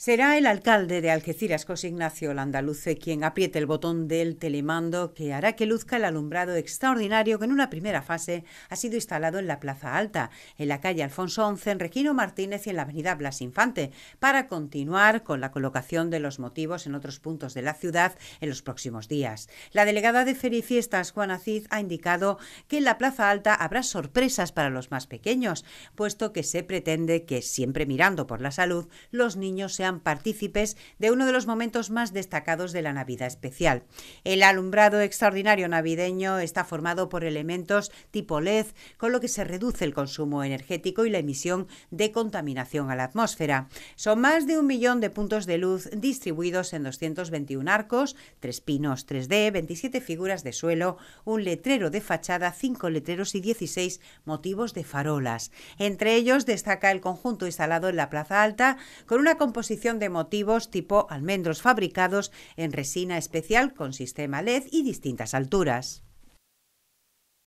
Será el alcalde de Algeciras, Cosignacio Ignacio Landaluce, quien apriete el botón del telemando que hará que luzca el alumbrado extraordinario que en una primera fase ha sido instalado en la Plaza Alta, en la calle Alfonso 11 en regino Martínez y en la avenida Blas Infante, para continuar con la colocación de los motivos en otros puntos de la ciudad en los próximos días. La delegada de Ferifiestas, Juana Cid, ha indicado que en la Plaza Alta habrá sorpresas para los más pequeños, puesto que se pretende que, siempre mirando por la salud, los niños sean partícipes de uno de los momentos más destacados de la Navidad especial. El alumbrado extraordinario navideño está formado por elementos tipo LED, con lo que se reduce el consumo energético y la emisión de contaminación a la atmósfera. Son más de un millón de puntos de luz distribuidos en 221 arcos, tres pinos 3D, 27 figuras de suelo, un letrero de fachada, cinco letreros y 16 motivos de farolas. Entre ellos destaca el conjunto instalado en la Plaza Alta con una composición de motivos tipo almendros fabricados en resina especial con sistema LED y distintas alturas.